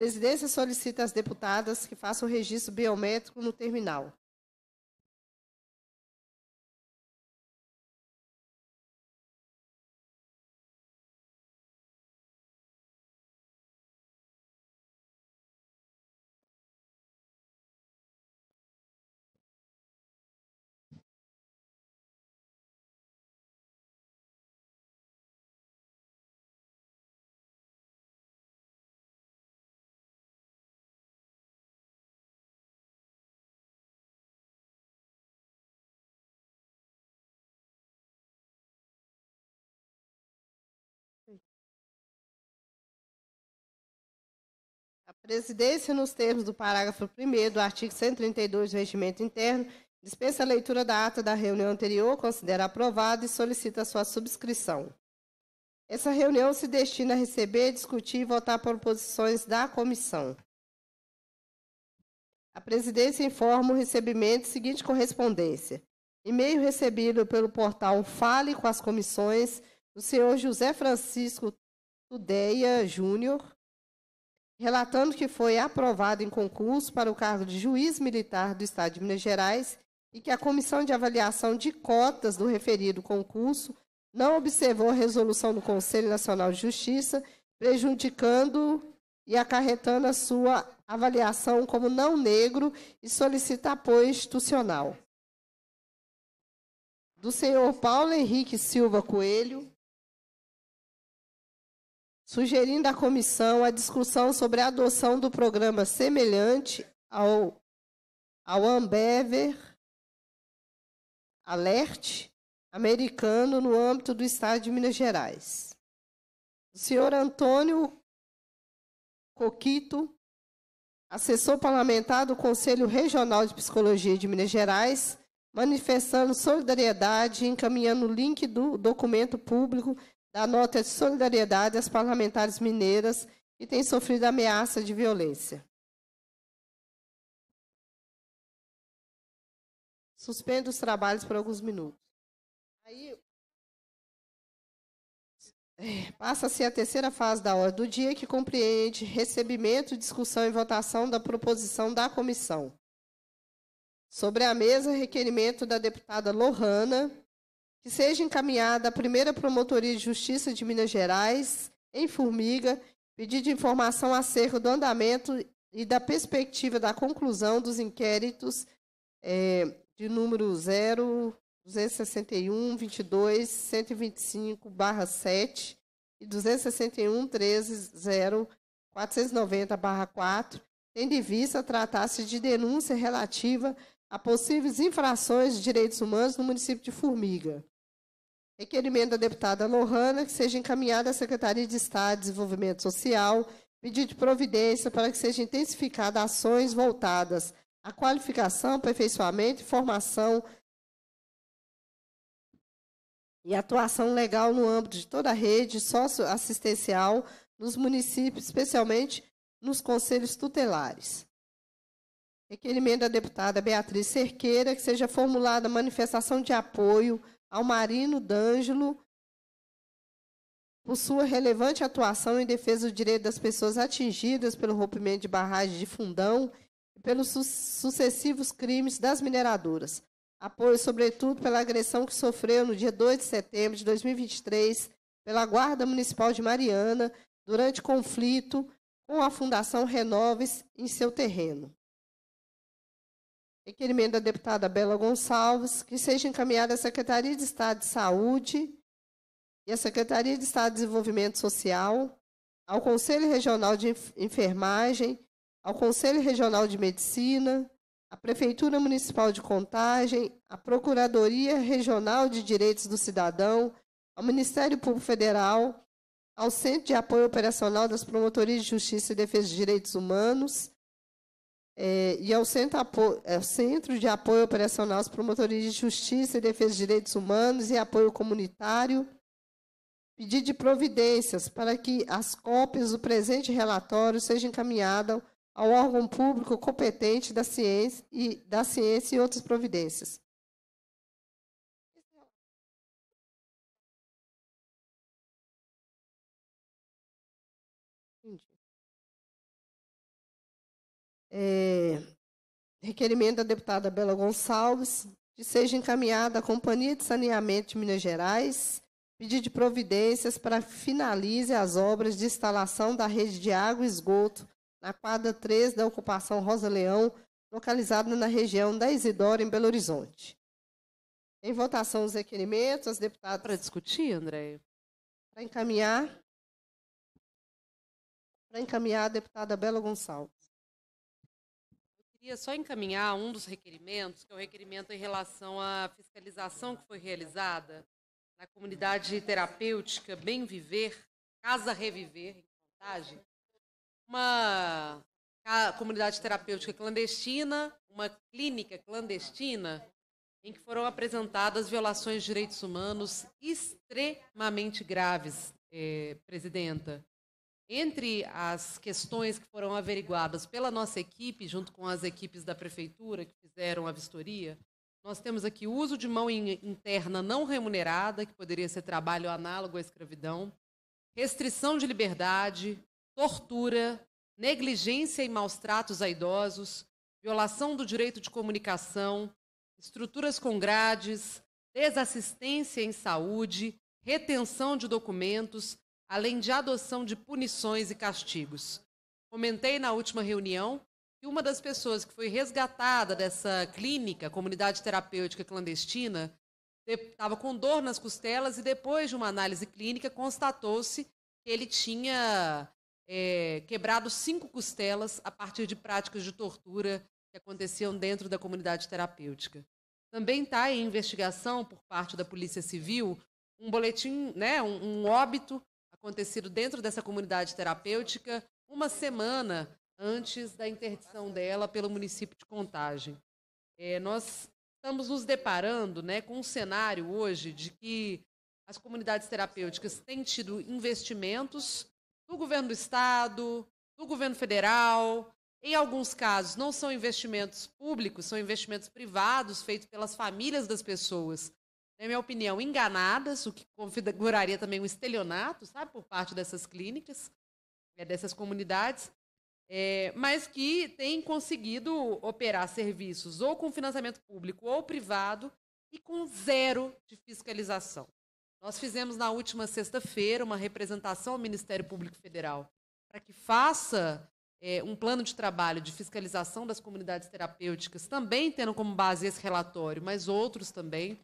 presidência solicita às deputadas que façam registro biométrico no terminal. presidência, nos termos do parágrafo 1 do artigo 132 do Regimento Interno, dispensa a leitura da ata da reunião anterior, considera aprovada e solicita sua subscrição. Essa reunião se destina a receber, discutir e votar proposições da comissão. A presidência informa o recebimento seguinte correspondência. E-mail recebido pelo portal Fale com as Comissões do senhor José Francisco Tudeia Júnior, relatando que foi aprovado em concurso para o cargo de juiz militar do Estado de Minas Gerais e que a comissão de avaliação de cotas do referido concurso não observou a resolução do Conselho Nacional de Justiça, prejudicando e acarretando a sua avaliação como não negro e solicita apoio institucional. Do senhor Paulo Henrique Silva Coelho, sugerindo à comissão a discussão sobre a adoção do programa semelhante ao, ao Ambever Alert americano no âmbito do Estado de Minas Gerais. O senhor Antônio Coquito, assessor parlamentar do Conselho Regional de Psicologia de Minas Gerais, manifestando solidariedade e encaminhando o link do documento público da nota de solidariedade às parlamentares mineiras que têm sofrido ameaça de violência. Suspendo os trabalhos por alguns minutos. Aí é, passa-se a terceira fase da hora do dia, que compreende recebimento, discussão e votação da proposição da comissão. Sobre a mesa, requerimento da deputada Lohana, que seja encaminhada à primeira Promotoria de Justiça de Minas Gerais, em Formiga, pedido informação acerca do andamento e da perspectiva da conclusão dos inquéritos é, de número 0, 261, 22, 125, barra 7 e 261, 13, 0, 490, barra 4, tendo em vista tratar-se de denúncia relativa a possíveis infrações de direitos humanos no município de Formiga. Requerimento da deputada Lohana que seja encaminhada à Secretaria de Estado de Desenvolvimento Social pedido de providência para que sejam intensificadas ações voltadas à qualificação, aperfeiçoamento e formação e atuação legal no âmbito de toda a rede socioassistencial nos municípios, especialmente nos conselhos tutelares. Requerimento da deputada Beatriz Cerqueira que seja formulada manifestação de apoio ao Marino D'Angelo por sua relevante atuação em defesa do direito das pessoas atingidas pelo rompimento de barragem de fundão e pelos su sucessivos crimes das mineradoras. Apoio, sobretudo, pela agressão que sofreu no dia 2 de setembro de 2023 pela Guarda Municipal de Mariana durante conflito com a Fundação Renoves em seu terreno. Requerimento da deputada Bela Gonçalves, que seja encaminhada à Secretaria de Estado de Saúde e à Secretaria de Estado de Desenvolvimento Social, ao Conselho Regional de Enfermagem, ao Conselho Regional de Medicina, à Prefeitura Municipal de Contagem, à Procuradoria Regional de Direitos do Cidadão, ao Ministério Público Federal, ao Centro de Apoio Operacional das Promotorias de Justiça e Defesa de Direitos Humanos, é, e ao é centro, apoio, é centro, de Apoio Operacional aos promotores de Justiça e Defesa de Direitos Humanos e Apoio Comunitário, pedir de providências para que as cópias do presente relatório sejam encaminhadas ao órgão público competente da ciência e, da ciência e outras providências. É, requerimento da deputada Bela Gonçalves, que seja encaminhada à Companhia de Saneamento de Minas Gerais, pedido de providências para finalize as obras de instalação da rede de água e esgoto na quadra 3 da ocupação Rosa Leão, localizada na região da Isidora, em Belo Horizonte. Em votação os requerimentos, as deputadas... Para discutir, André? Para encaminhar... Para encaminhar a deputada Bela Gonçalves queria só encaminhar um dos requerimentos, que é o requerimento em relação à fiscalização que foi realizada na comunidade terapêutica Bem Viver, Casa Reviver, em Contagem, uma comunidade terapêutica clandestina, uma clínica clandestina, em que foram apresentadas violações de direitos humanos extremamente graves, eh, presidenta. Entre as questões que foram averiguadas pela nossa equipe, junto com as equipes da prefeitura que fizeram a vistoria, nós temos aqui uso de mão interna não remunerada, que poderia ser trabalho análogo à escravidão, restrição de liberdade, tortura, negligência e maus tratos a idosos, violação do direito de comunicação, estruturas com grades, desassistência em saúde, retenção de documentos, além de adoção de punições e castigos. Comentei na última reunião que uma das pessoas que foi resgatada dessa clínica, comunidade terapêutica clandestina, estava com dor nas costelas e depois de uma análise clínica constatou-se que ele tinha é, quebrado cinco costelas a partir de práticas de tortura que aconteciam dentro da comunidade terapêutica. Também está em investigação por parte da Polícia Civil um boletim, né, um, um óbito acontecido dentro dessa comunidade terapêutica uma semana antes da interdição dela pelo município de Contagem. É, nós estamos nos deparando né, com um cenário hoje de que as comunidades terapêuticas têm tido investimentos do governo do estado, do governo federal. Em alguns casos, não são investimentos públicos, são investimentos privados feitos pelas famílias das pessoas na minha opinião, enganadas, o que configuraria também um estelionato, sabe, por parte dessas clínicas, eh, dessas comunidades, é, mas que têm conseguido operar serviços ou com financiamento público ou privado e com zero de fiscalização. Nós fizemos na última sexta-feira uma representação ao Ministério Público Federal para que faça é, um plano de trabalho de fiscalização das comunidades terapêuticas, também tendo como base esse relatório, mas outros também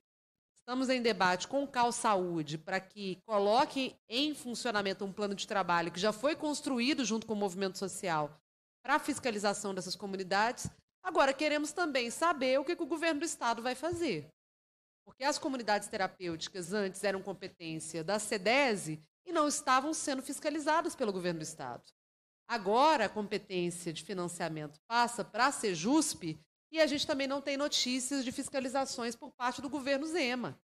Estamos em debate com o Cal Saúde para que coloque em funcionamento um plano de trabalho que já foi construído junto com o movimento social para a fiscalização dessas comunidades. Agora, queremos também saber o que, que o governo do estado vai fazer. Porque as comunidades terapêuticas antes eram competência da SEDESI e não estavam sendo fiscalizadas pelo governo do estado. Agora, a competência de financiamento passa para a SEJUSP, e a gente também não tem notícias de fiscalizações por parte do governo Zema.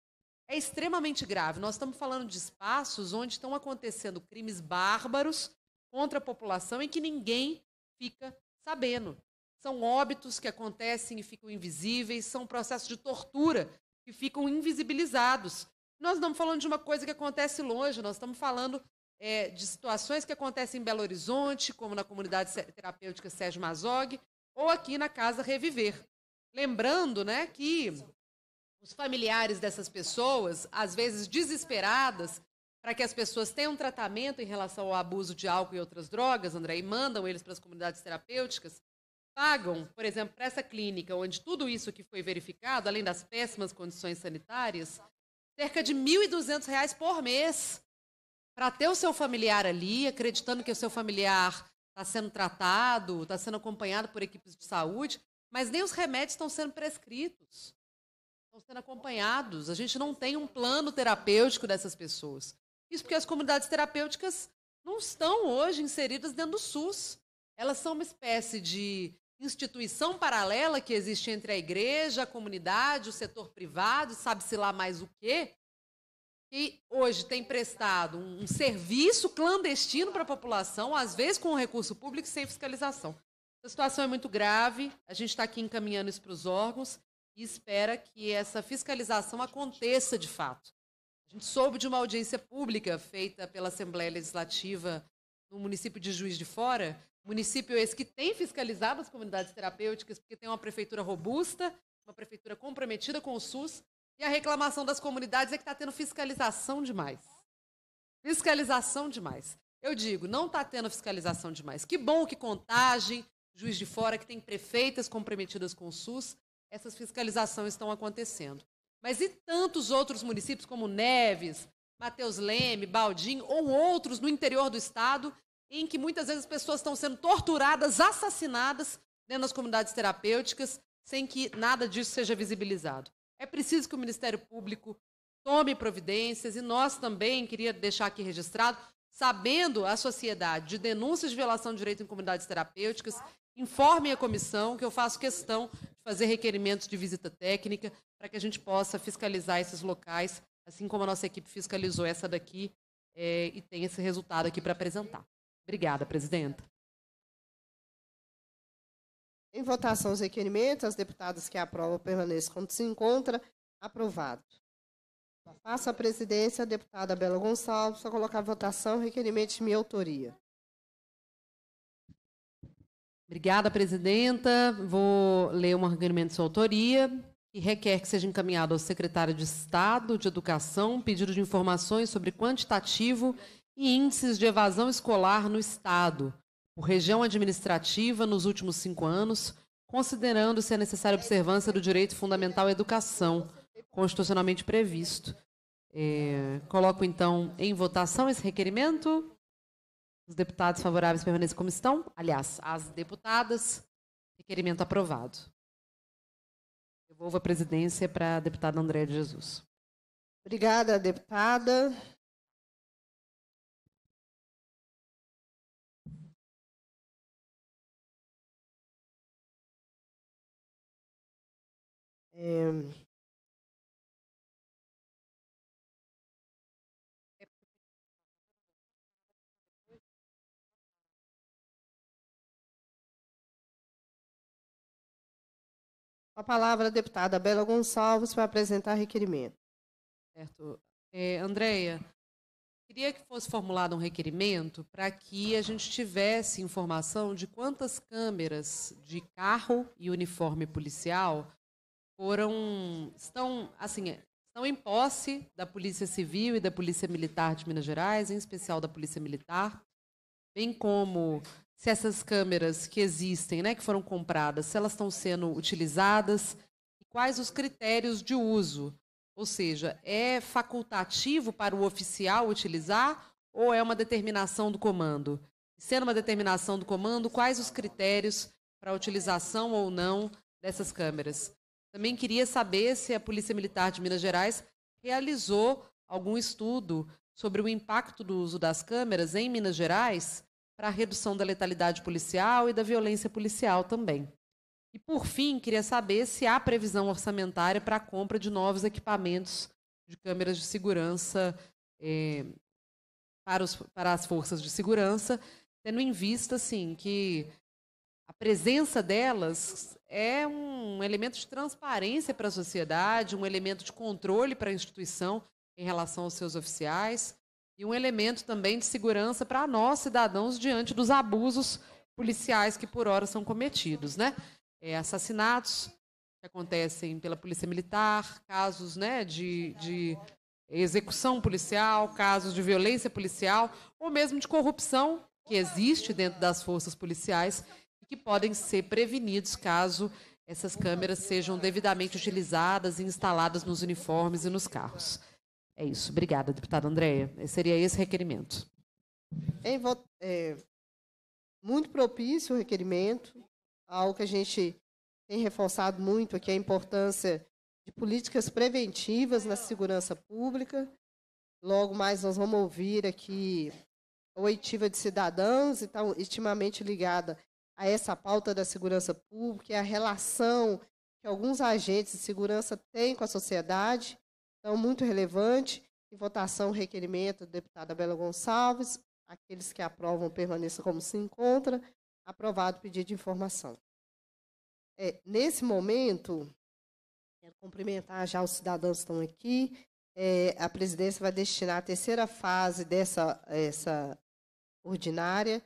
É extremamente grave. Nós estamos falando de espaços onde estão acontecendo crimes bárbaros contra a população em que ninguém fica sabendo. São óbitos que acontecem e ficam invisíveis, são processos de tortura que ficam invisibilizados. Nós não estamos falando de uma coisa que acontece longe, nós estamos falando é, de situações que acontecem em Belo Horizonte, como na comunidade terapêutica Sérgio Mazog, ou aqui na Casa Reviver. Lembrando né, que os familiares dessas pessoas, às vezes desesperadas, para que as pessoas tenham tratamento em relação ao abuso de álcool e outras drogas, André, e mandam eles para as comunidades terapêuticas, pagam, por exemplo, para essa clínica, onde tudo isso que foi verificado, além das péssimas condições sanitárias, cerca de R$ 1.200 por mês para ter o seu familiar ali, acreditando que o seu familiar está sendo tratado, está sendo acompanhado por equipes de saúde, mas nem os remédios estão sendo prescritos, estão sendo acompanhados. A gente não tem um plano terapêutico dessas pessoas. Isso porque as comunidades terapêuticas não estão hoje inseridas dentro do SUS. Elas são uma espécie de instituição paralela que existe entre a igreja, a comunidade, o setor privado, sabe-se lá mais o quê, que hoje tem prestado um, um serviço clandestino para a população, às vezes com recurso público sem fiscalização. A situação é muito grave, a gente está aqui encaminhando isso para os órgãos e espera que essa fiscalização aconteça de fato. A gente soube de uma audiência pública feita pela Assembleia Legislativa no município de Juiz de Fora, município esse que tem fiscalizado as comunidades terapêuticas, porque tem uma prefeitura robusta, uma prefeitura comprometida com o SUS, e a reclamação das comunidades é que está tendo fiscalização demais. Fiscalização demais. Eu digo, não está tendo fiscalização demais. Que bom que contagem, juiz de fora, que tem prefeitas comprometidas com o SUS, essas fiscalizações estão acontecendo. Mas e tantos outros municípios como Neves, Mateus Leme, Baldim ou outros no interior do estado, em que muitas vezes as pessoas estão sendo torturadas, assassinadas dentro das comunidades terapêuticas, sem que nada disso seja visibilizado. É preciso que o Ministério Público tome providências e nós também, queria deixar aqui registrado, sabendo a sociedade de denúncias de violação de direito em comunidades terapêuticas, informe a comissão que eu faço questão de fazer requerimentos de visita técnica para que a gente possa fiscalizar esses locais, assim como a nossa equipe fiscalizou essa daqui é, e tem esse resultado aqui para apresentar. Obrigada, presidenta. Em votação os requerimentos, as deputadas que aprovam permaneçam quando se encontra aprovado. Passa a presidência a deputada Bela Gonçalves, só colocar a votação, requerimento de minha autoria. Obrigada, presidenta. Vou ler um requerimento de sua autoria que requer que seja encaminhado ao secretário de Estado de Educação pedido de informações sobre quantitativo e índices de evasão escolar no Estado, por região administrativa nos últimos cinco anos, considerando-se a necessária observância do direito fundamental à educação, constitucionalmente previsto. É, coloco, então, em votação esse requerimento. Os deputados favoráveis permanecem como estão. Aliás, as deputadas. Requerimento aprovado. Devolvo a presidência para a deputada Andréa de Jesus. Obrigada, deputada. É, A palavra a deputada Bela Gonçalves para apresentar requerimento. Certo. É, Andréia, queria que fosse formulado um requerimento para que a gente tivesse informação de quantas câmeras de carro e uniforme policial foram estão assim estão em posse da Polícia Civil e da Polícia Militar de Minas Gerais, em especial da Polícia Militar, bem como se essas câmeras que existem, né, que foram compradas, se elas estão sendo utilizadas e quais os critérios de uso. Ou seja, é facultativo para o oficial utilizar ou é uma determinação do comando? Sendo uma determinação do comando, quais os critérios para a utilização ou não dessas câmeras? Também queria saber se a Polícia Militar de Minas Gerais realizou algum estudo sobre o impacto do uso das câmeras em Minas Gerais para a redução da letalidade policial e da violência policial também. E, por fim, queria saber se há previsão orçamentária para a compra de novos equipamentos de câmeras de segurança eh, para, os, para as forças de segurança, tendo em vista, assim, que a presença delas é um elemento de transparência para a sociedade, um elemento de controle para a instituição em relação aos seus oficiais e um elemento também de segurança para nós, cidadãos, diante dos abusos policiais que por hora são cometidos, né? É, assassinatos que acontecem pela polícia militar, casos né, de, de execução policial, casos de violência policial ou mesmo de corrupção que existe dentro das forças policiais que podem ser prevenidos caso essas câmeras sejam devidamente utilizadas e instaladas nos uniformes e nos carros. É isso. Obrigada, deputada Andréia. Seria esse requerimento. É, é, muito propício o requerimento, algo que a gente tem reforçado muito aqui, é a importância de políticas preventivas na segurança pública. Logo mais nós vamos ouvir aqui a oitiva de cidadãos, então, intimamente ligada a essa pauta da segurança pública e a relação que alguns agentes de segurança têm com a sociedade, então muito relevante. Em votação, requerimento do deputada Bela Gonçalves. Aqueles que aprovam permaneçam como se encontra. Aprovado o pedido de informação. É, nesse momento, quero cumprimentar já os cidadãos que estão aqui. É, a presidência vai destinar a terceira fase dessa essa ordinária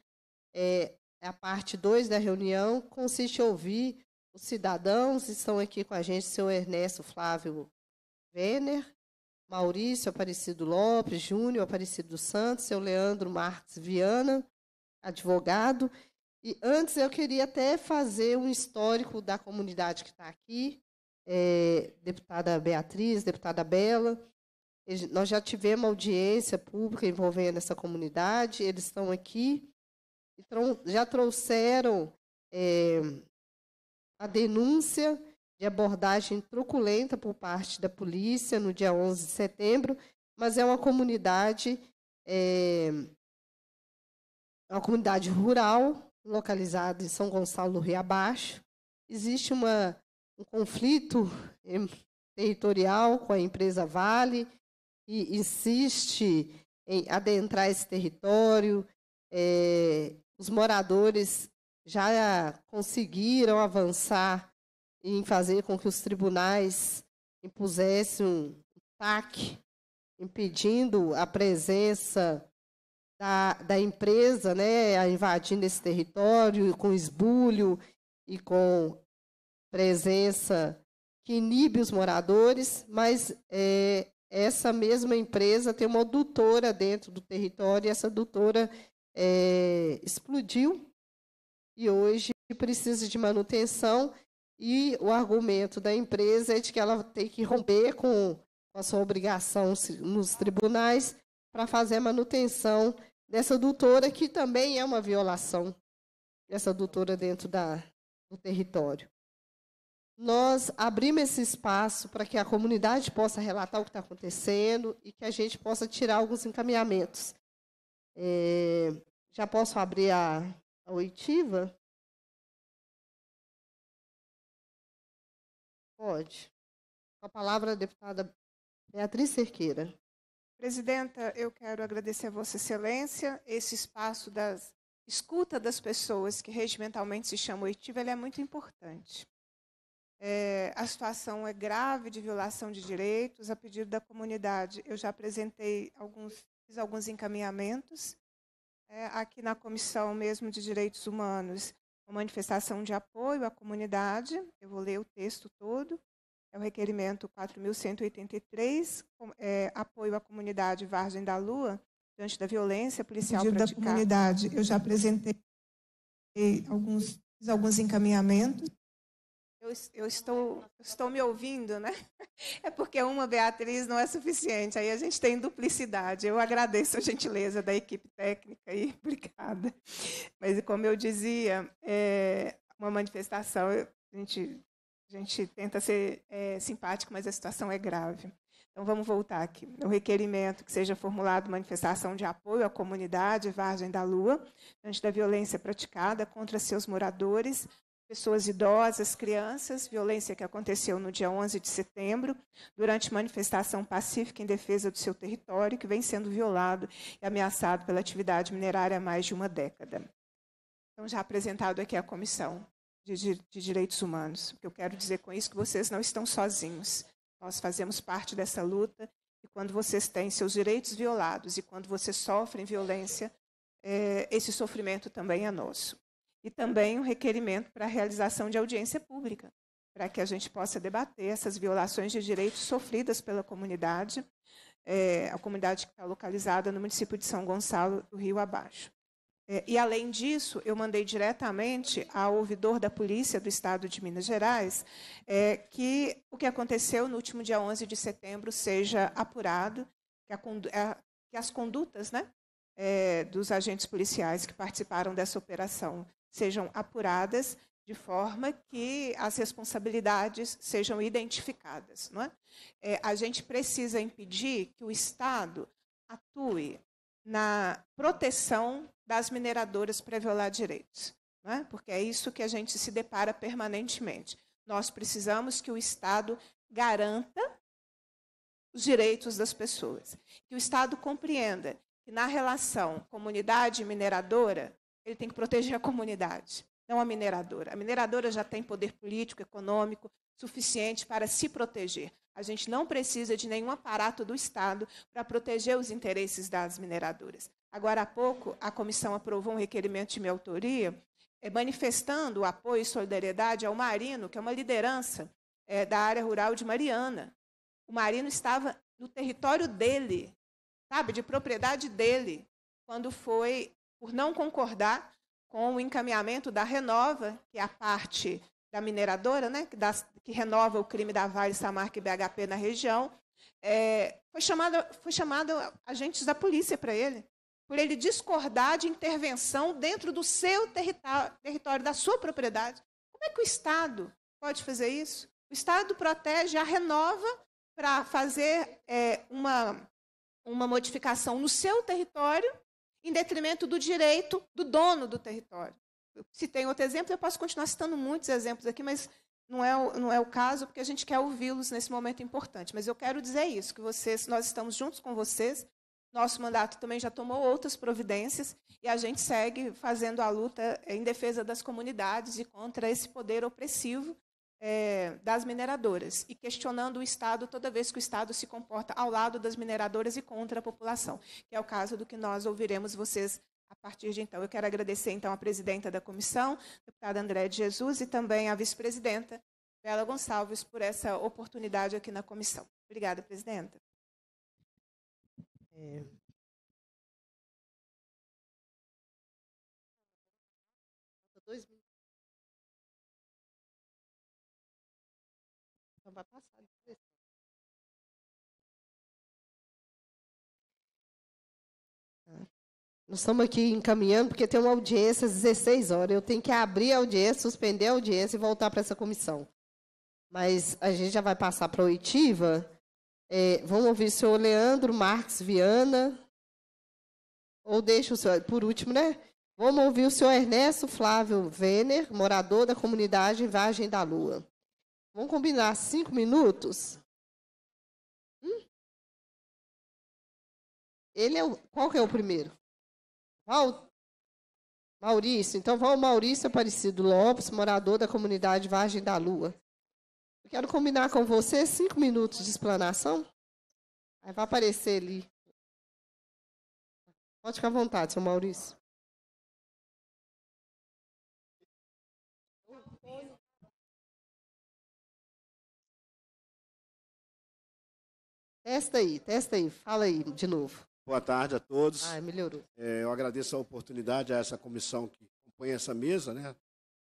é, é a parte 2 da reunião, consiste em ouvir os cidadãos, estão aqui com a gente, seu Ernesto Flávio Wenner, Maurício Aparecido Lopes, Júnior Aparecido Santos, seu Leandro Marques Viana, advogado. E antes eu queria até fazer um histórico da comunidade que está aqui, é, deputada Beatriz, deputada Bela. Nós já tivemos audiência pública envolvendo essa comunidade, eles estão aqui já trouxeram é, a denúncia de abordagem truculenta por parte da polícia no dia 11 de setembro, mas é uma comunidade, é, uma comunidade rural localizada em São Gonçalo do Rio Abaixo. Existe uma, um conflito é, territorial com a empresa Vale, e insiste em adentrar esse território, é, os moradores já conseguiram avançar em fazer com que os tribunais impusessem um TAC, impedindo a presença da, da empresa, né, a invadindo esse território com esbulho e com presença que inibe os moradores, mas é, essa mesma empresa tem uma adutora dentro do território e essa adutora é, explodiu e hoje precisa de manutenção. E o argumento da empresa é de que ela tem que romper com a sua obrigação nos tribunais para fazer a manutenção dessa doutora, que também é uma violação dessa doutora dentro da, do território. Nós abrimos esse espaço para que a comunidade possa relatar o que está acontecendo e que a gente possa tirar alguns encaminhamentos. É, já posso abrir a, a oitiva? Pode. Com a palavra, a deputada Beatriz Cerqueira. Presidenta, eu quero agradecer a Vossa Excelência. Esse espaço da escuta das pessoas, que regimentalmente se chama oitiva, é muito importante. É, a situação é grave de violação de direitos a pedido da comunidade. Eu já apresentei alguns fiz alguns encaminhamentos é, aqui na Comissão mesmo de Direitos Humanos, uma manifestação de apoio à comunidade. Eu vou ler o texto todo. É o requerimento 4.183, é, apoio à comunidade Vargem da Lua diante da violência policial praticada. da comunidade, eu já apresentei alguns, alguns encaminhamentos. Eu, eu estou, estou me ouvindo, né? É porque uma Beatriz não é suficiente. Aí a gente tem duplicidade. Eu agradeço a gentileza da equipe técnica aí, obrigada. Mas como eu dizia, é uma manifestação. A gente, a gente tenta ser é, simpático, mas a situação é grave. Então, vamos voltar aqui. O é requerimento que seja formulado manifestação de apoio à comunidade Vargem da Lua, diante da violência praticada contra seus moradores, pessoas idosas, crianças, violência que aconteceu no dia 11 de setembro, durante manifestação pacífica em defesa do seu território, que vem sendo violado e ameaçado pela atividade minerária há mais de uma década. Então, já apresentado aqui a Comissão de, de Direitos Humanos. O que eu quero dizer com isso é que vocês não estão sozinhos. Nós fazemos parte dessa luta e quando vocês têm seus direitos violados e quando vocês sofrem violência, eh, esse sofrimento também é nosso e também um requerimento para a realização de audiência pública, para que a gente possa debater essas violações de direitos sofridas pela comunidade, é, a comunidade que está localizada no município de São Gonçalo do Rio Abaixo. É, e, além disso, eu mandei diretamente ao ouvidor da Polícia do Estado de Minas Gerais é, que o que aconteceu no último dia 11 de setembro seja apurado, que, a, que as condutas né, é, dos agentes policiais que participaram dessa operação sejam apuradas de forma que as responsabilidades sejam identificadas. Não é? é? a gente precisa impedir que o Estado atue na proteção das mineradoras para violar direitos, não é? porque é isso que a gente se depara permanentemente. Nós precisamos que o Estado garanta os direitos das pessoas, que o Estado compreenda que na relação comunidade mineradora ele tem que proteger a comunidade, não a mineradora. A mineradora já tem poder político, econômico suficiente para se proteger. A gente não precisa de nenhum aparato do Estado para proteger os interesses das mineradoras. Agora há pouco, a comissão aprovou um requerimento de minha autoria eh, manifestando o apoio e solidariedade ao Marino, que é uma liderança é, da área rural de Mariana. O Marino estava no território dele, sabe, de propriedade dele, quando foi por não concordar com o encaminhamento da Renova, que é a parte da mineradora, né, que, dá, que renova o crime da Vale, Samarca e BHP na região, é, foi chamado, foi chamado agentes da polícia para ele, por ele discordar de intervenção dentro do seu território, da sua propriedade. Como é que o Estado pode fazer isso? O Estado protege a Renova para fazer é, uma, uma modificação no seu território em detrimento do direito do dono do território. Se tem outro exemplo, eu posso continuar citando muitos exemplos aqui, mas não é, o, não é o caso, porque a gente quer ouvi-los nesse momento importante. Mas eu quero dizer isso, que vocês, nós estamos juntos com vocês, nosso mandato também já tomou outras providências e a gente segue fazendo a luta em defesa das comunidades e contra esse poder opressivo é, das mineradoras e questionando o Estado toda vez que o Estado se comporta ao lado das mineradoras e contra a população, que é o caso do que nós ouviremos vocês a partir de então. Eu quero agradecer então a presidenta da comissão, deputada André de Jesus, e também a vice-presidenta Bela Gonçalves por essa oportunidade aqui na comissão. Obrigada, presidenta. É, Nós estamos aqui encaminhando, porque tem uma audiência às 16 horas. Eu tenho que abrir a audiência, suspender a audiência e voltar para essa comissão. Mas a gente já vai passar para a oitiva. É, vamos ouvir o senhor Leandro Marques Viana. Ou deixa o senhor, por último, né? Vamos ouvir o senhor Ernesto Flávio Wenner, morador da comunidade Vargem da Lua. Vamos combinar cinco minutos? Hum? Ele é o, qual que é o primeiro? Maurício, então o Maurício Aparecido Lopes, morador da comunidade Vargem da Lua. Eu quero combinar com você cinco minutos de explanação. Aí vai aparecer ali. Pode ficar à vontade, seu Maurício. Testa aí, testa aí, fala aí de novo. Boa tarde a todos. Ah, melhorou. É, eu agradeço a oportunidade a essa comissão que acompanha essa mesa, né?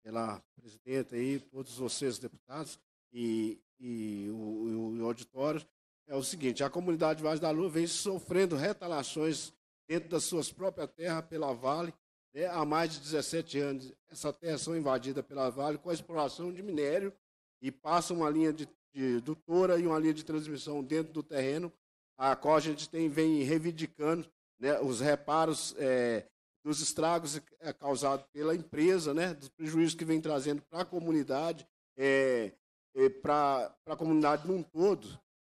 Pela presidenta aí, todos vocês deputados e, e o, o, o auditório. É o seguinte, a comunidade Vaz da Lua vem sofrendo retaliações dentro das suas próprias terras pela Vale né, há mais de 17 anos. Essa terra são invadidas pela Vale com a exploração de minério e passa uma linha de, de, e uma linha de transmissão dentro do terreno a qual a gente tem, vem reivindicando né, os reparos é, dos estragos é causados pela empresa, né, dos prejuízos que vem trazendo para a comunidade, é, é, para a comunidade num todo.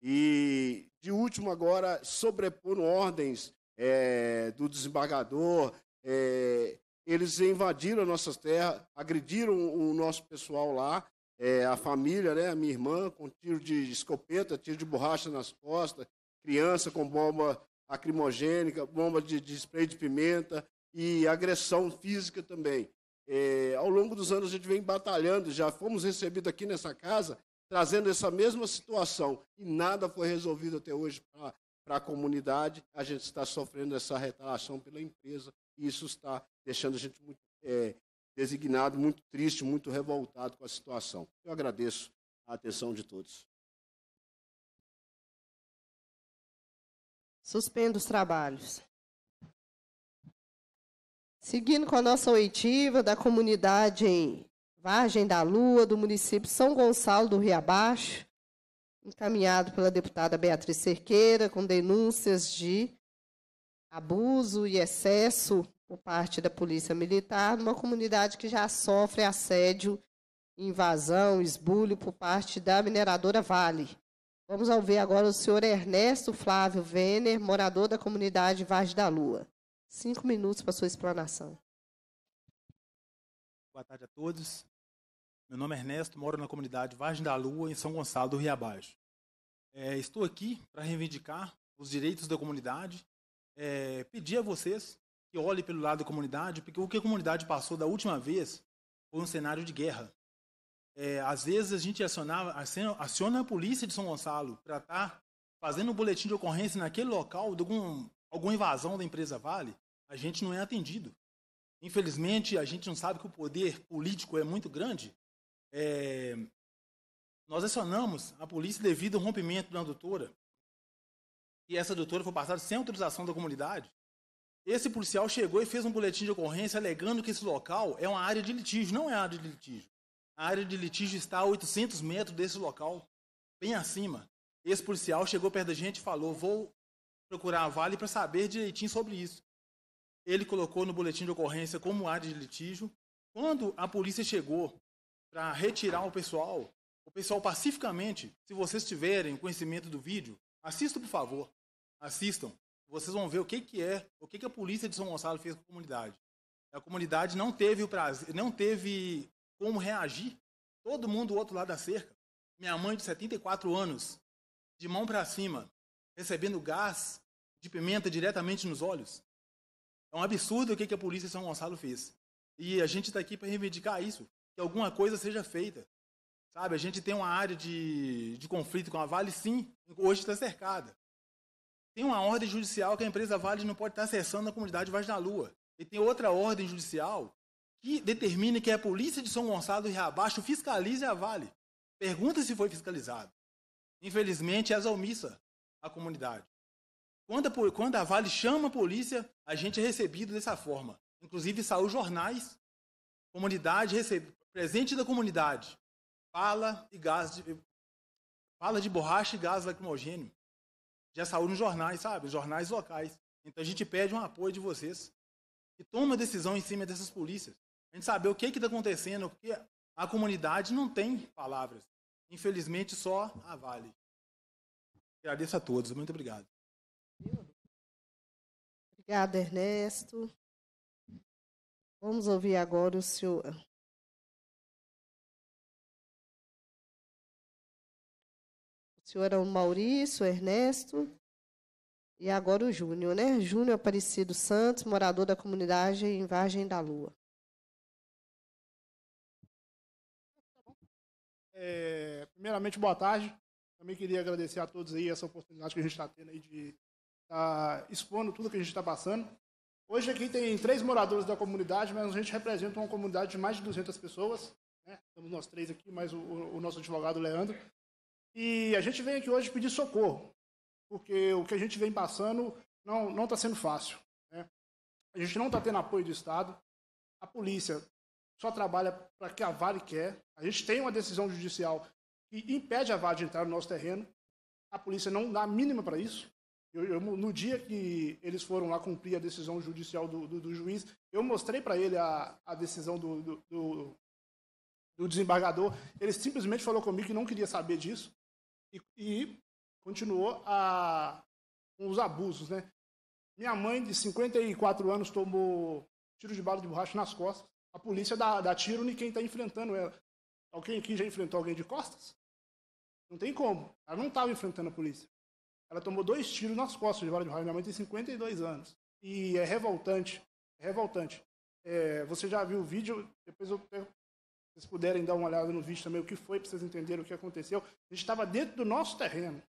E, de último, agora, sobrepondo ordens é, do desembargador, é, eles invadiram a nossas terras, agrediram o nosso pessoal lá, é, a família, né, a minha irmã, com tiro de escopeta, tiro de borracha nas costas, criança com bomba lacrimogênica, bomba de, de spray de pimenta e agressão física também. É, ao longo dos anos a gente vem batalhando, já fomos recebidos aqui nessa casa trazendo essa mesma situação e nada foi resolvido até hoje para a comunidade. A gente está sofrendo essa retaliação pela empresa e isso está deixando a gente muito é, designado, muito triste, muito revoltado com a situação. Eu agradeço a atenção de todos. Suspendo os trabalhos. Seguindo com a nossa oitiva da comunidade em Vargem da Lua, do município São Gonçalo do Rio Abaixo, encaminhado pela deputada Beatriz Cerqueira, com denúncias de abuso e excesso por parte da Polícia Militar numa comunidade que já sofre assédio, invasão, esbulho por parte da mineradora Vale. Vamos ouvir agora o senhor Ernesto Flávio Vener, morador da comunidade Vaz da Lua. Cinco minutos para sua explanação. Boa tarde a todos. Meu nome é Ernesto, moro na comunidade Vargem da Lua, em São Gonçalo do Rio Abaixo. É, estou aqui para reivindicar os direitos da comunidade, é, pedir a vocês que olhem pelo lado da comunidade, porque o que a comunidade passou da última vez foi um cenário de guerra. É, às vezes a gente acionava, aciona, aciona a polícia de São Gonçalo para estar tá fazendo um boletim de ocorrência naquele local de algum, alguma invasão da empresa Vale, a gente não é atendido. Infelizmente, a gente não sabe que o poder político é muito grande. É, nós acionamos a polícia devido ao rompimento da doutora. E essa doutora foi passada sem autorização da comunidade. Esse policial chegou e fez um boletim de ocorrência alegando que esse local é uma área de litígio. Não é área de litígio. A área de litígio está a 800 metros desse local, bem acima. Esse policial chegou perto da gente e falou: Vou procurar a Vale para saber direitinho sobre isso. Ele colocou no boletim de ocorrência como área de litígio. Quando a polícia chegou para retirar o pessoal, o pessoal pacificamente, se vocês tiverem conhecimento do vídeo, assistam por favor. Assistam. Vocês vão ver o que, que é, o que, que a polícia de São Gonçalo fez com a comunidade. A comunidade não teve o prazer, não teve como reagir. Todo mundo do outro lado da cerca. Minha mãe de 74 anos, de mão para cima, recebendo gás de pimenta diretamente nos olhos. É um absurdo o que a polícia de São Gonçalo fez. E a gente está aqui para reivindicar isso, que alguma coisa seja feita. Sabe, a gente tem uma área de, de conflito com a Vale, sim, hoje está cercada. Tem uma ordem judicial que a empresa Vale não pode estar tá acessando na comunidade Vaz da Lua. E tem outra ordem judicial que determine que a polícia de São Gonçalo e Abaixo fiscalize a Vale. Pergunta se foi fiscalizado. Infelizmente, és omissa a comunidade. Quando a, quando a Vale chama a polícia, a gente é recebido dessa forma. Inclusive, saiu jornais, comunidade recebe, presente da comunidade, fala e gás de, fala de borracha e gás lacrimogêneo. Já saiu nos jornais, sabe? Os jornais locais. Então a gente pede um apoio de vocês que toma decisão em cima dessas polícias. A gente saber o que está acontecendo, porque a comunidade não tem palavras. Infelizmente, só a Vale. Agradeço a todos. Muito obrigado. Obrigada, Ernesto. Vamos ouvir agora o senhor. O senhor é o Maurício, o Ernesto. E agora o Júnior, né? Júnior Aparecido Santos, morador da comunidade em Vargem da Lua. É, primeiramente, boa tarde. Também queria agradecer a todos aí essa oportunidade que a gente está tendo aí de estar tá expondo tudo que a gente está passando. Hoje aqui tem três moradores da comunidade, mas a gente representa uma comunidade de mais de 200 pessoas. Né? Estamos nós três aqui, mais o, o nosso advogado Leandro. E a gente vem aqui hoje pedir socorro, porque o que a gente vem passando não está sendo fácil. Né? A gente não está tendo apoio do Estado. A polícia só trabalha para que a Vale quer. A gente tem uma decisão judicial que impede a Vale de entrar no nosso terreno. A polícia não dá a mínima para isso. Eu, eu, no dia que eles foram lá cumprir a decisão judicial do, do, do juiz, eu mostrei para ele a, a decisão do, do, do, desembargador. Ele simplesmente falou comigo que não queria saber disso e, e continuou a, com os abusos. Né? Minha mãe, de 54 anos, tomou tiro de bala de borracha nas costas a polícia dá, dá tiro em quem está enfrentando ela. Alguém aqui já enfrentou alguém de costas? Não tem como. Ela não estava enfrentando a polícia. Ela tomou dois tiros nas costas de vara de raio. Minha mãe tem 52 anos. E é revoltante. É revoltante. É, você já viu o vídeo, depois eu, vocês puderem dar uma olhada no vídeo também, o que foi, para vocês entenderem o que aconteceu. A gente estava dentro do nosso terreno.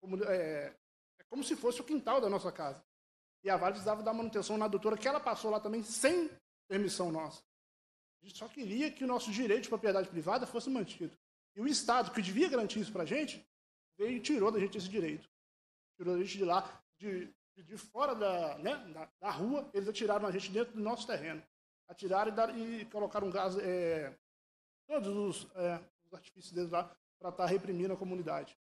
Como, é, é, como se fosse o quintal da nossa casa. E a Vale precisava dar manutenção na doutora, que ela passou lá também sem permissão nossa. A gente só queria que o nosso direito de propriedade privada fosse mantido. E o Estado, que devia garantir isso para a gente, veio e tirou da gente esse direito. Tirou a gente de lá, de, de fora da, né, da, da, rua, eles atiraram a gente dentro do nosso terreno. Atiraram e, dar, e colocaram gás, é, todos os, é, os artifícios deles lá para estar tá reprimindo a comunidade.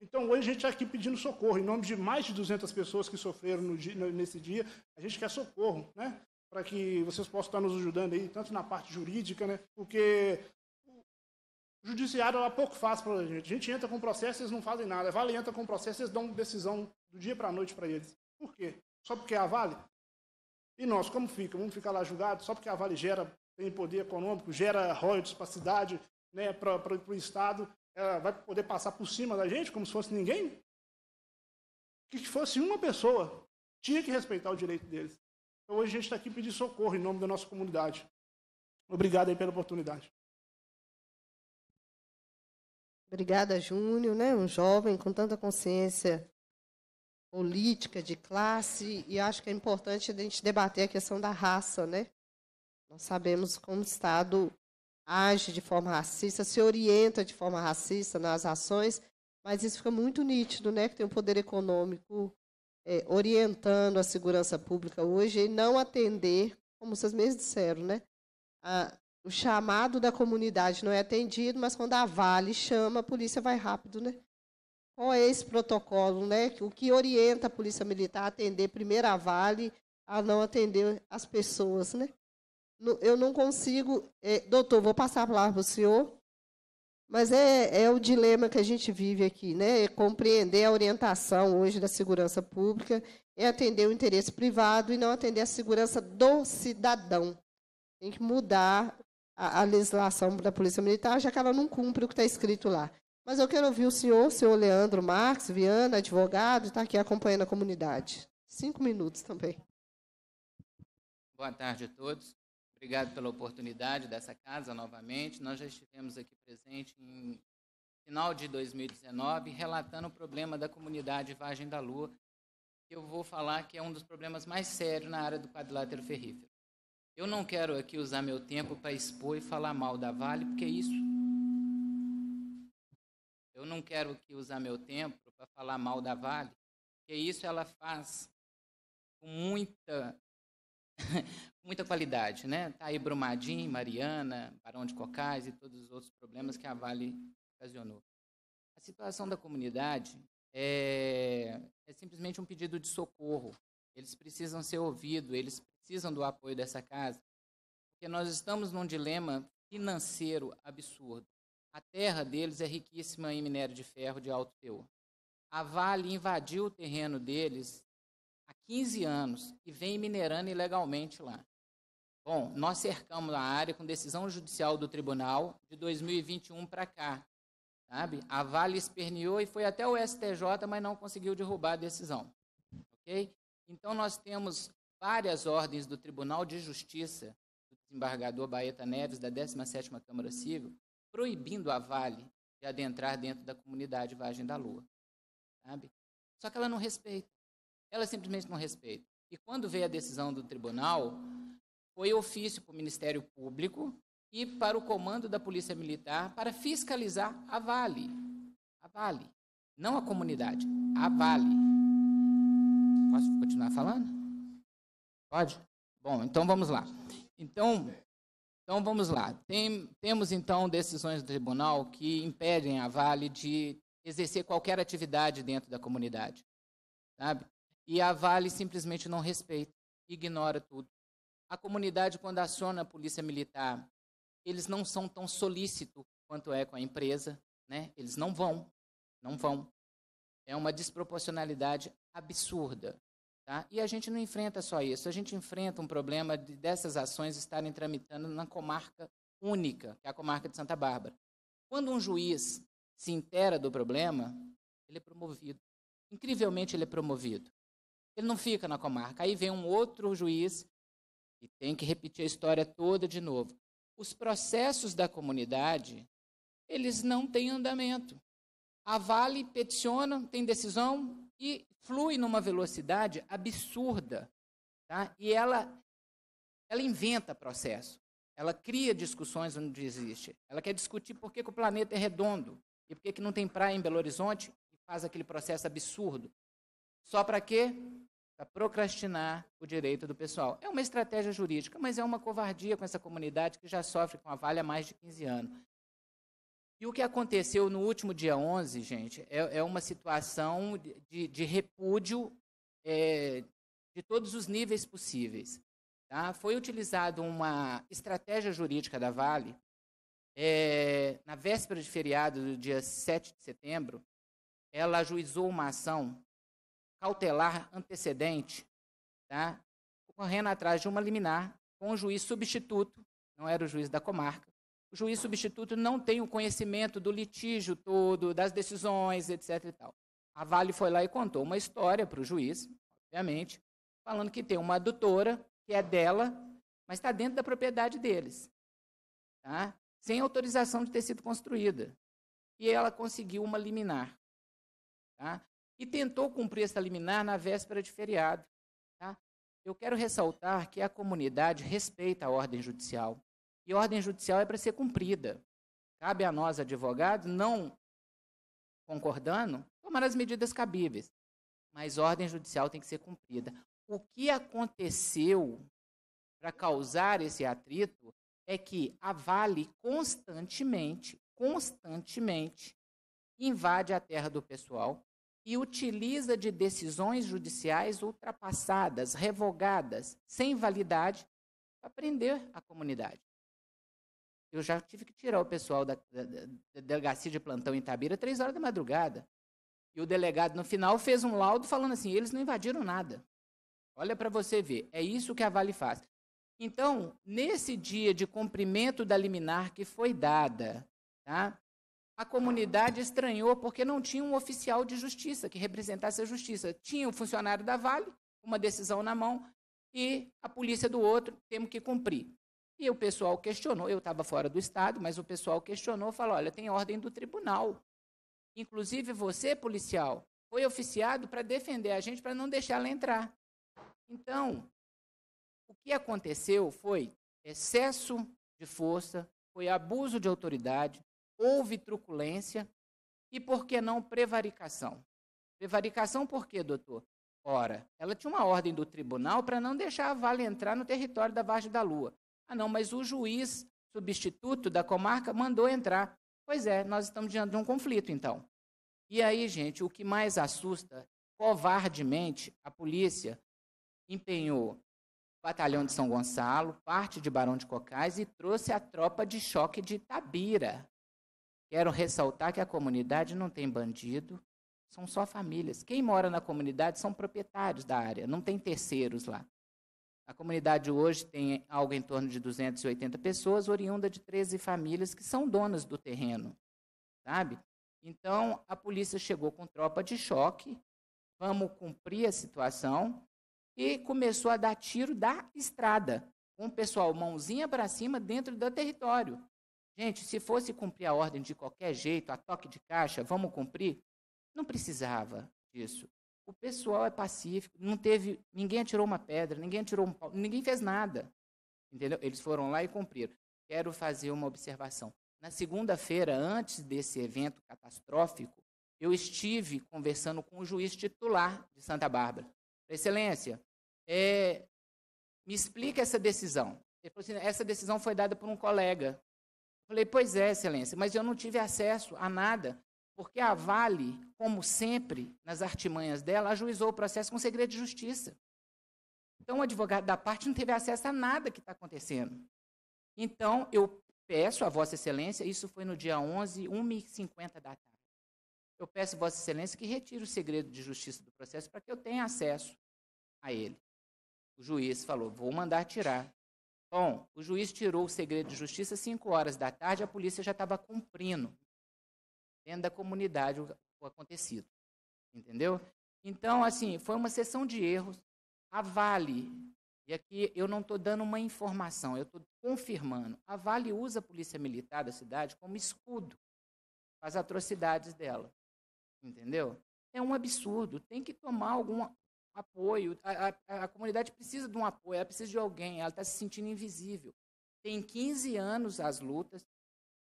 Então hoje a gente está aqui pedindo socorro, em nome de mais de 200 pessoas que sofreram no dia, nesse dia, a gente quer socorro, né? para que vocês possam estar nos ajudando aí, tanto na parte jurídica, né? Porque o judiciário é pouco fácil para a gente. A gente entra com processo, eles não fazem nada. A é Vale entra com processo, eles dão decisão do dia para a noite para eles. Por quê? Só porque é a Vale? E nós, como fica? Vamos ficar lá julgados só porque a Vale gera tem poder econômico, gera royalties para a cidade, né, para o Estado, ela é, vai poder passar por cima da gente como se fosse ninguém? Que fosse uma pessoa, tinha que respeitar o direito deles. Então hoje a gente está aqui pedir socorro em nome da nossa comunidade. Obrigado aí pela oportunidade. Obrigada, Júnior, né? um jovem com tanta consciência política, de classe, e acho que é importante a gente debater a questão da raça. Né? Nós sabemos como o Estado age de forma racista, se orienta de forma racista nas ações, mas isso fica muito nítido, né? que tem um poder econômico é, orientando a segurança pública hoje e não atender, como vocês mesmos disseram, né? A, o chamado da comunidade não é atendido, mas quando a Vale chama, a polícia vai rápido, né? Qual é esse protocolo, né? O que orienta a polícia militar a atender primeiro a Vale, a não atender as pessoas, né? Eu não consigo, é, doutor, vou passar a palavra para o senhor mas é, é o dilema que a gente vive aqui, né? É compreender a orientação hoje da segurança pública, é atender o interesse privado e não atender a segurança do cidadão. Tem que mudar a, a legislação da Polícia Militar, já que ela não cumpre o que está escrito lá. Mas eu quero ouvir o senhor, o senhor Leandro Marques, Viana, advogado, está aqui acompanhando a comunidade. Cinco minutos também. Boa tarde a todos. Obrigado pela oportunidade dessa casa novamente. Nós já estivemos aqui presente em final de 2019, relatando o problema da comunidade Vargem da Lua, que eu vou falar que é um dos problemas mais sérios na área do quadrilátero ferrífero. Eu não quero aqui usar meu tempo para expor e falar mal da Vale, porque é isso. Eu não quero aqui usar meu tempo para falar mal da Vale, porque isso ela faz com muita muita qualidade, né? Tá aí Brumadinho, Mariana, Barão de Cocais e todos os outros problemas que a Vale ocasionou. A situação da comunidade é, é simplesmente um pedido de socorro. Eles precisam ser ouvidos, eles precisam do apoio dessa casa, porque nós estamos num dilema financeiro absurdo. A terra deles é riquíssima em minério de ferro de alto teor. A Vale invadiu o terreno deles há 15 anos e vem minerando ilegalmente lá. Bom, nós cercamos a área com decisão judicial do tribunal de 2021 para cá. Sabe? A Vale esperneou e foi até o STJ, mas não conseguiu derrubar a decisão. OK? Então nós temos várias ordens do Tribunal de Justiça do desembargador Baeta Neves da 17ª Câmara Civil proibindo a Vale de adentrar dentro da comunidade Vagem da Lua. Sabe? Só que ela não respeita. Elas simplesmente não respeitam. E quando veio a decisão do tribunal, foi ofício para o Ministério Público e para o comando da Polícia Militar para fiscalizar a Vale. A Vale. Não a comunidade, a Vale. Posso continuar falando? Pode? Bom, então vamos lá. Então, então vamos lá. Tem, temos então decisões do tribunal que impedem a Vale de exercer qualquer atividade dentro da comunidade, sabe? E a Vale simplesmente não respeita, ignora tudo. A comunidade, quando aciona a polícia militar, eles não são tão solícitos quanto é com a empresa, né? Eles não vão, não vão. É uma desproporcionalidade absurda. Tá? E a gente não enfrenta só isso, a gente enfrenta um problema de, dessas ações estarem tramitando na comarca única, que é a comarca de Santa Bárbara. Quando um juiz se intera do problema, ele é promovido. Incrivelmente, ele é promovido. Ele não fica na comarca. Aí vem um outro juiz e tem que repetir a história toda de novo. Os processos da comunidade, eles não têm andamento. A Vale peticiona, tem decisão e flui numa velocidade absurda. Tá? E ela, ela inventa processo. Ela cria discussões onde existe. Ela quer discutir por que, que o planeta é redondo e por que, que não tem praia em Belo Horizonte e faz aquele processo absurdo. Só para quê? para procrastinar o direito do pessoal. É uma estratégia jurídica, mas é uma covardia com essa comunidade que já sofre com a Vale há mais de 15 anos. E o que aconteceu no último dia 11, gente, é, é uma situação de, de repúdio é, de todos os níveis possíveis. Tá? Foi utilizada uma estratégia jurídica da Vale, é, na véspera de feriado do dia 7 de setembro, ela ajuizou uma ação cautelar antecedente, tá? correndo atrás de uma liminar com o juiz substituto, não era o juiz da comarca. O juiz substituto não tem o conhecimento do litígio todo, das decisões, etc. E tal. A Vale foi lá e contou uma história para o juiz, obviamente, falando que tem uma adutora, que é dela, mas está dentro da propriedade deles, tá? sem autorização de ter sido construída. E ela conseguiu uma liminar. Tá? e tentou cumprir essa liminar na véspera de feriado. Tá? Eu quero ressaltar que a comunidade respeita a ordem judicial. E a ordem judicial é para ser cumprida. Cabe a nós, advogados, não concordando, tomar as medidas cabíveis. Mas ordem judicial tem que ser cumprida. O que aconteceu para causar esse atrito é que a Vale constantemente, constantemente, invade a terra do pessoal, e utiliza de decisões judiciais ultrapassadas, revogadas, sem validade, para prender a comunidade. Eu já tive que tirar o pessoal da, da, da delegacia de plantão em Itabira três horas da madrugada. E o delegado, no final, fez um laudo falando assim: eles não invadiram nada. Olha para você ver, é isso que a Vale faz. Então, nesse dia de cumprimento da liminar que foi dada, tá? a comunidade estranhou porque não tinha um oficial de justiça que representasse a justiça. Tinha um funcionário da Vale, uma decisão na mão, e a polícia do outro, temos que cumprir. E o pessoal questionou, eu estava fora do estado, mas o pessoal questionou, falou, olha, tem ordem do tribunal. Inclusive você, policial, foi oficiado para defender a gente, para não deixar ela entrar. Então, o que aconteceu foi excesso de força, foi abuso de autoridade, houve truculência e, por que não, prevaricação. Prevaricação por quê, doutor? Ora, ela tinha uma ordem do tribunal para não deixar a Vale entrar no território da Vargem da Lua. Ah, não, mas o juiz substituto da comarca mandou entrar. Pois é, nós estamos diante de um conflito, então. E aí, gente, o que mais assusta, covardemente, a polícia empenhou o batalhão de São Gonçalo, parte de Barão de Cocais e trouxe a tropa de choque de Tabira. Quero ressaltar que a comunidade não tem bandido, são só famílias. Quem mora na comunidade são proprietários da área, não tem terceiros lá. A comunidade hoje tem algo em torno de 280 pessoas, oriunda de 13 famílias que são donas do terreno, sabe? Então, a polícia chegou com tropa de choque, vamos cumprir a situação, e começou a dar tiro da estrada, com o pessoal mãozinha para cima dentro do território. Gente, se fosse cumprir a ordem de qualquer jeito, a toque de caixa, vamos cumprir, não precisava disso. O pessoal é pacífico, não teve, ninguém atirou uma pedra, ninguém atirou um pau, ninguém fez nada. Entendeu? Eles foram lá e cumpriram. Quero fazer uma observação. Na segunda-feira, antes desse evento catastrófico, eu estive conversando com o juiz titular de Santa Bárbara. Excelência, é, me explica essa decisão. Ele falou assim, essa decisão foi dada por um colega. Falei, pois é, excelência, mas eu não tive acesso a nada, porque a Vale, como sempre, nas artimanhas dela, ajuizou o processo com segredo de justiça. Então, o advogado da parte não teve acesso a nada que está acontecendo. Então, eu peço a Vossa Excelência, isso foi no dia 11, 1h50 da tarde. Eu peço a Vossa Excelência que retire o segredo de justiça do processo para que eu tenha acesso a ele. O juiz falou: vou mandar tirar. Bom, o juiz tirou o segredo de justiça às 5 horas da tarde, a polícia já estava cumprindo dentro da comunidade o acontecido. Entendeu? Então, assim, foi uma sessão de erros. A Vale, e aqui eu não estou dando uma informação, eu estou confirmando. A Vale usa a polícia militar da cidade como escudo para as atrocidades dela. Entendeu? É um absurdo. Tem que tomar alguma, apoio. A, a, a, comunidade precisa de um apoio, ela precisa de alguém, ela está se sentindo invisível. Tem 15 anos as lutas.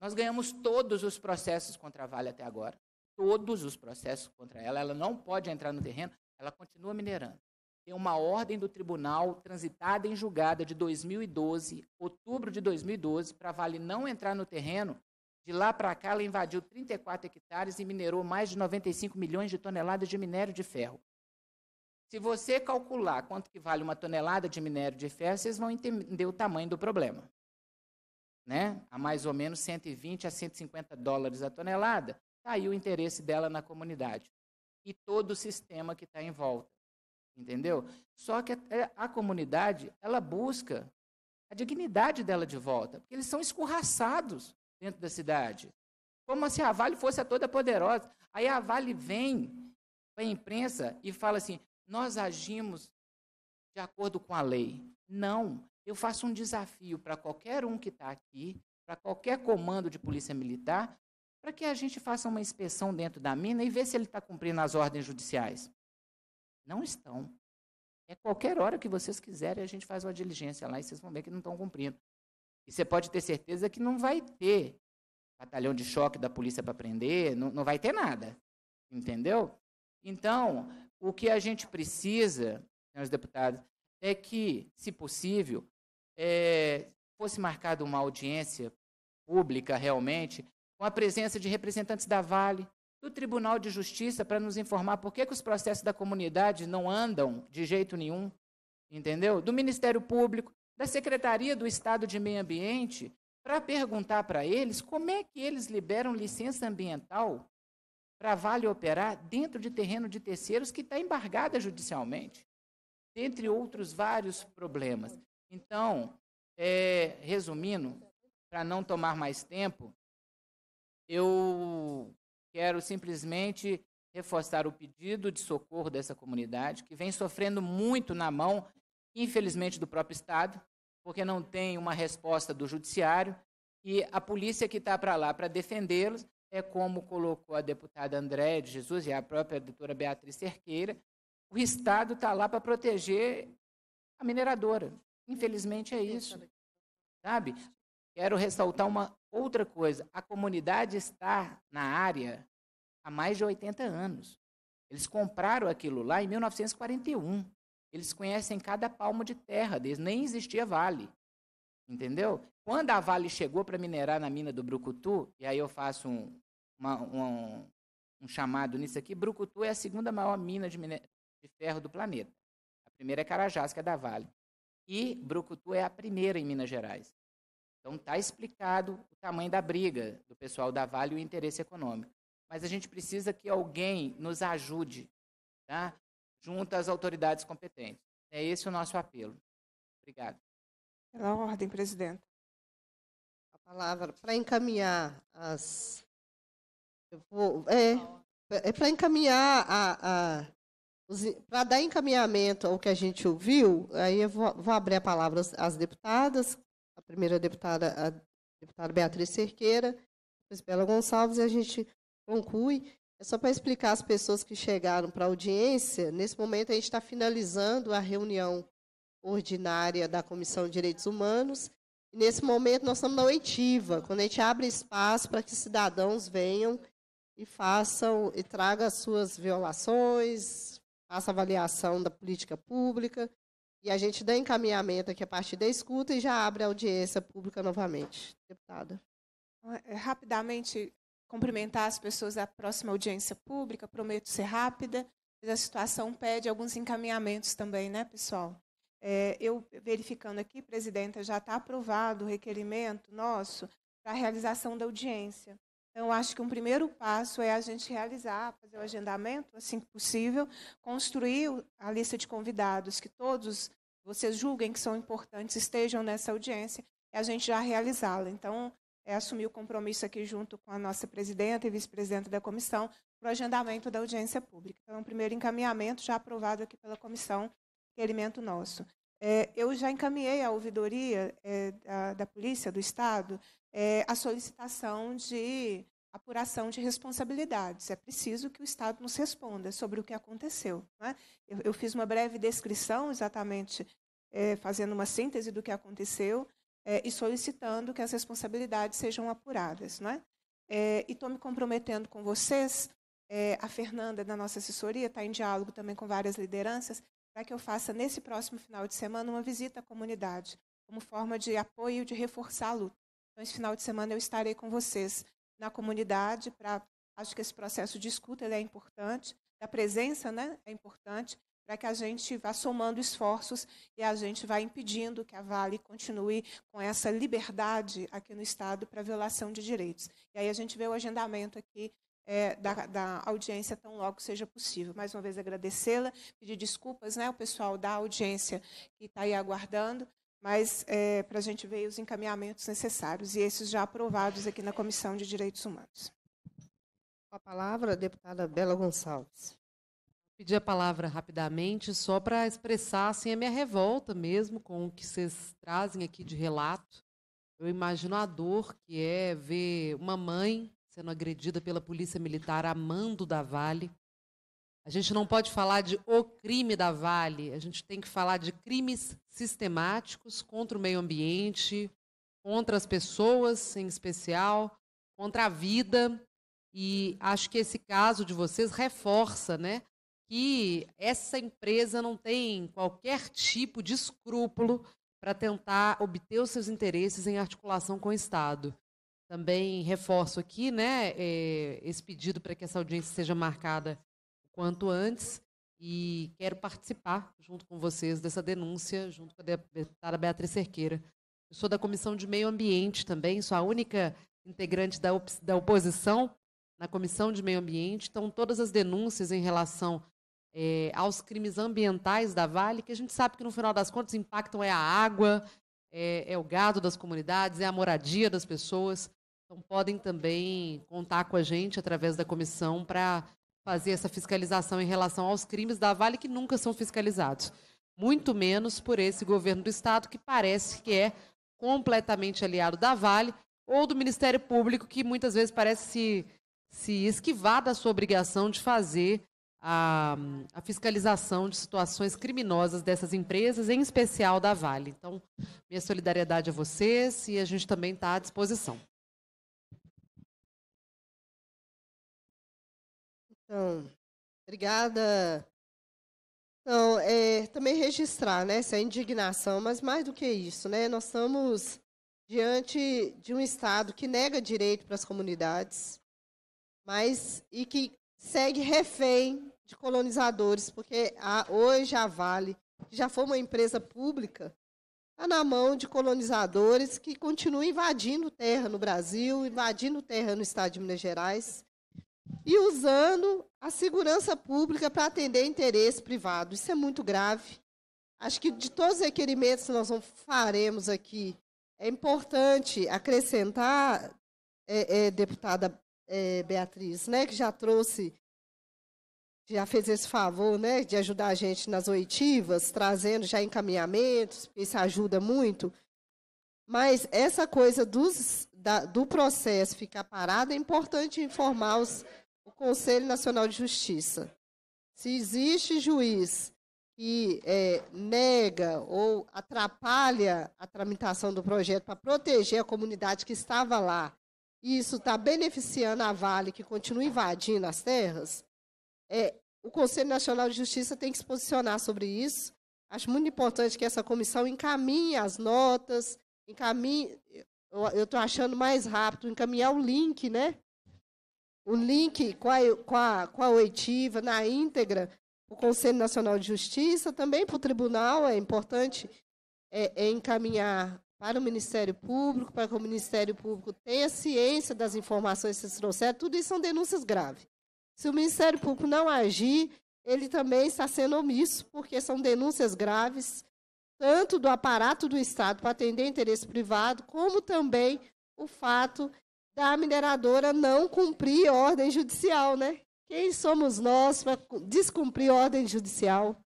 Nós ganhamos todos os processos contra a Vale até agora. Todos os processos contra ela. Ela não pode entrar no terreno, ela continua minerando. Tem uma ordem do tribunal transitada em julgada de 2012, outubro de 2012, para a Vale não entrar no terreno. De lá para cá, ela invadiu 34 hectares e minerou mais de 95 milhões de toneladas de minério de ferro. Se você calcular quanto que vale uma tonelada de minério de ferro, vocês vão entender o tamanho do problema. Né? A mais ou menos 120 a 150 dólares a tonelada, está aí o interesse dela na comunidade. E todo o sistema que está em volta. Entendeu? Só que a comunidade, ela busca a dignidade dela de volta, porque eles são escorraçados dentro da cidade. Como se a Vale fosse a toda poderosa. Aí a Vale vem para a imprensa e fala assim: nós agimos de acordo com a lei. Não. Eu faço um desafio para qualquer um que está aqui, para qualquer comando de polícia militar, para que a gente faça uma inspeção dentro da mina e ver se ele está cumprindo as ordens judiciais. Não estão. É qualquer hora que vocês quiserem, a gente faz uma diligência lá e vocês vão ver que não estão cumprindo. E você pode ter certeza que não vai ter batalhão de choque da polícia para prender, não, não vai ter nada. Entendeu? Então, o que a gente precisa, senhores deputados, é que, se possível, é, fosse marcada uma audiência pública realmente, com a presença de representantes da Vale, do Tribunal de Justiça, para nos informar por que, que os processos da comunidade não andam de jeito nenhum, entendeu? Do Ministério Público, da Secretaria do Estado de Meio Ambiente, para perguntar para eles como é que eles liberam licença ambiental para Vale operar dentro de terreno de terceiros que está embargada judicialmente, dentre outros vários problemas. Então, é, resumindo, para não tomar mais tempo, eu quero simplesmente reforçar o pedido de socorro dessa comunidade, que vem sofrendo muito na mão, infelizmente, do próprio Estado, porque não tem uma resposta do Judiciário, e a polícia que está para lá para defendê-los é como colocou a deputada Andréa de Jesus e a própria doutora Beatriz Cerqueira, o Estado está lá para proteger a mineradora. Infelizmente é isso. Sabe? Quero ressaltar uma outra coisa. A comunidade está na área há mais de 80 anos. Eles compraram aquilo lá em 1941. Eles conhecem cada palmo de terra deles, nem existia vale. Entendeu? Quando a Vale chegou para minerar na mina do Brucutu, e aí eu faço um, uma, um, um, chamado nisso aqui, Brucutu é a segunda maior mina de, mine... de ferro do planeta. A primeira é Carajás, que é da Vale. E Brucutu é a primeira em Minas Gerais. Então está explicado o tamanho da briga do pessoal da Vale e o interesse econômico. Mas a gente precisa que alguém nos ajude, tá? junto às autoridades competentes. É esse o nosso apelo. Obrigado. Pela ordem, presidenta. A palavra para encaminhar as. Vou, é, é para encaminhar a, a para dar encaminhamento ao que a gente ouviu, aí eu vou, vou abrir a palavra às deputadas, a primeira deputada, a deputada Beatriz Cerqueira, depois Bela Gonçalves, e a gente conclui. É só para explicar às pessoas que chegaram para a audiência, nesse momento a gente está finalizando a reunião ordinária da Comissão de Direitos Humanos. E nesse momento, nós estamos na oitiva, quando a gente abre espaço para que cidadãos venham e façam e tragam as suas violações, faça avaliação da política pública. E a gente dá encaminhamento aqui a partir da escuta e já abre a audiência pública novamente. Deputada. É, rapidamente, cumprimentar as pessoas da próxima audiência pública, prometo ser rápida, mas a situação pede alguns encaminhamentos também, né, pessoal? É, eu verificando aqui, presidenta, já está aprovado o requerimento nosso para a realização da audiência. Então, acho que um primeiro passo é a gente realizar, fazer o agendamento, assim que possível, construir a lista de convidados que todos vocês julguem que são importantes estejam nessa audiência e a gente já realizá-la. Então, é assumir o compromisso aqui junto com a nossa presidenta e vice-presidenta da comissão para o agendamento da audiência pública. Então, é um primeiro encaminhamento já aprovado aqui pela comissão requerimento nosso. É, eu já encaminhei à ouvidoria é, da, da, Polícia do Estado é, a solicitação de apuração de responsabilidades. É preciso que o Estado nos responda sobre o que aconteceu. Né? Eu, eu, fiz uma breve descrição, exatamente é, fazendo uma síntese do que aconteceu é, e solicitando que as responsabilidades sejam apuradas. Né? É, e estou me comprometendo com vocês. a Fernanda, da nossa assessoria, está em diálogo também com várias lideranças para que eu faça nesse próximo final de semana uma visita à comunidade, como forma de apoio, de reforçar a luta. Então, esse final de semana eu estarei com vocês na comunidade para acho que esse processo de escuta é importante, da presença, né, é importante para que a gente vá somando esforços e a gente vá impedindo que a Vale continue com essa liberdade aqui no Estado para violação de direitos. E aí a gente vê o agendamento aqui é, da, da, audiência tão logo seja possível. Mais uma vez agradecê-la, pedir desculpas né, ao pessoal da audiência que está aí aguardando, mas é, para a gente ver os encaminhamentos necessários e esses já aprovados aqui na Comissão de Direitos Humanos. Com a palavra, a deputada Bela Gonçalves pedir a palavra rapidamente só para expressar assim, a minha revolta mesmo com o que vocês trazem aqui de relato. Eu imagino a dor que é ver uma mãe sendo agredida pela polícia militar a mando da Vale. A gente não pode falar de o crime da Vale, a gente tem que falar de crimes sistemáticos contra o meio ambiente, contra as pessoas em especial, contra a vida. E acho que esse caso de vocês reforça, né, que essa empresa não tem qualquer tipo de escrúpulo para tentar obter os seus interesses em articulação com o Estado. Também reforço aqui né, é, esse pedido para que essa audiência seja marcada o quanto antes e quero participar junto com vocês dessa denúncia, junto com a deputada Beatriz Cerqueira. Eu sou da Comissão de Meio Ambiente também, sou a única integrante da, op da oposição na Comissão de Meio Ambiente. Então, todas as denúncias em relação é, aos crimes ambientais da Vale, que a gente sabe que, no final das contas, impactam é a água, é, é o gado das comunidades, é a moradia das pessoas. Então, podem também contar com a gente através da comissão para fazer essa fiscalização em relação aos crimes da Vale que nunca são fiscalizados. Muito menos por esse governo do Estado, que parece que é completamente aliado da Vale ou do Ministério Público, que muitas vezes parece se, se esquivar da sua obrigação de fazer a, a, fiscalização de situações criminosas dessas empresas, em especial da Vale. Então, minha solidariedade a vocês e a gente também está à disposição. Então, obrigada. Então, é, também registrar né, essa indignação, mas mais do que isso, né, nós estamos diante de um Estado que nega direito para as comunidades, mas e que segue refém de colonizadores, porque a, hoje a Vale, que já foi uma empresa pública, está na mão de colonizadores que continuam invadindo terra no Brasil, invadindo terra no Estado de Minas Gerais, e usando a segurança pública para atender interesse privado. Isso é muito grave. Acho que de todos os requerimentos que nós faremos aqui, é importante acrescentar, é, é, deputada é, Beatriz, né, que já trouxe, já fez esse favor né, de ajudar a gente nas oitivas, trazendo já encaminhamentos, isso ajuda muito. Mas essa coisa dos da, do processo ficar parado, é importante informar os, o Conselho Nacional de Justiça. Se existe juiz que é, nega ou atrapalha a tramitação do projeto para proteger a comunidade que estava lá, e isso está beneficiando a Vale, que continua invadindo as terras, é, o Conselho Nacional de Justiça tem que se posicionar sobre isso. Acho muito importante que essa comissão encaminhe as notas, encaminhe eu estou achando mais rápido encaminhar o link, né? O link com a, com a, com a oitiva, na íntegra, o Conselho Nacional de Justiça, também para o tribunal, é importante é, é encaminhar para o Ministério Público, para que o Ministério Público tenha ciência das informações que se trouxeram. Tudo isso são denúncias graves. Se o Ministério Público não agir, ele também está sendo omisso, porque são denúncias graves tanto do aparato do Estado para atender interesse privado, como também o fato da mineradora não cumprir ordem judicial, né? Quem somos nós para descumprir ordem judicial?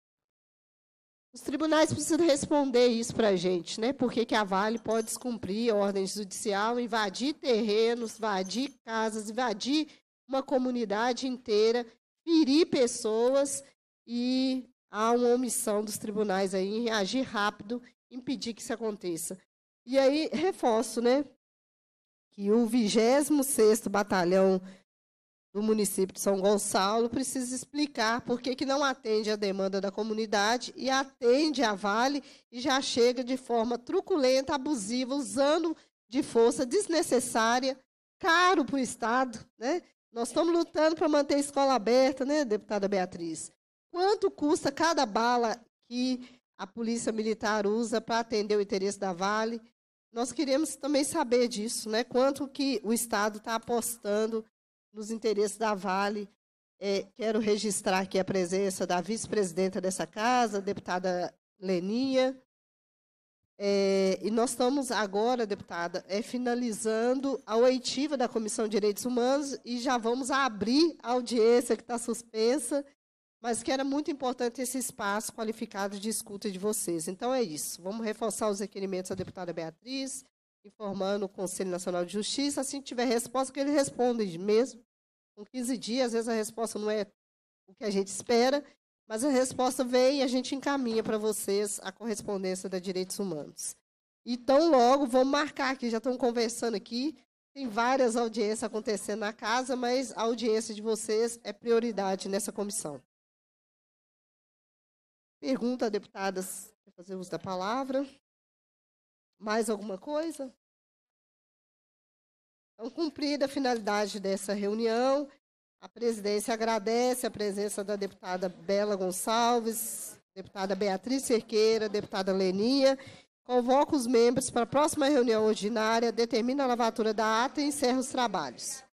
Os tribunais precisam responder isso para a gente, né? Por que, que a Vale pode descumprir ordem judicial, invadir terrenos, invadir casas, invadir uma comunidade inteira, ferir pessoas e há uma omissão dos tribunais aí em agir rápido, impedir que isso aconteça. E aí, reforço, né? Que o 26º Batalhão do município de São Gonçalo precisa explicar por que, que não atende a demanda da comunidade e atende a Vale e já chega de forma truculenta, abusiva, usando de força desnecessária, caro para o Estado. Né? Nós estamos lutando para manter a escola aberta, né, deputada Beatriz? Quanto custa cada bala que a Polícia Militar usa para atender o interesse da Vale? Nós queremos também saber disso, né? Quanto que o Estado está apostando nos interesses da Vale? É, quero registrar aqui a presença da vice-presidenta dessa casa, deputada Leninha. É, e nós estamos agora, deputada, é, finalizando a oitiva da Comissão de Direitos Humanos e já vamos abrir a audiência que está suspensa mas que era muito importante esse espaço qualificado de escuta de vocês. Então é isso. Vamos reforçar os requerimentos da deputada Beatriz, informando o Conselho Nacional de Justiça, assim que tiver resposta, que eles respondem mesmo. Com 15 dias, às vezes a resposta não é o que a gente espera, mas a resposta vem e a gente encaminha para vocês a correspondência da Direitos Humanos. Então, logo, vamos marcar aqui, já estão conversando aqui, tem várias audiências acontecendo na casa, mas a audiência de vocês é prioridade nessa comissão. Pergunta, deputadas, para fazer uso da palavra. Mais alguma coisa? Então, cumprida a finalidade dessa reunião, a presidência agradece a presença da deputada Bela Gonçalves, deputada Beatriz Cerqueira, deputada Lenia. Convoca os membros para a próxima reunião ordinária, determina a lavatura da ata e encerra os trabalhos.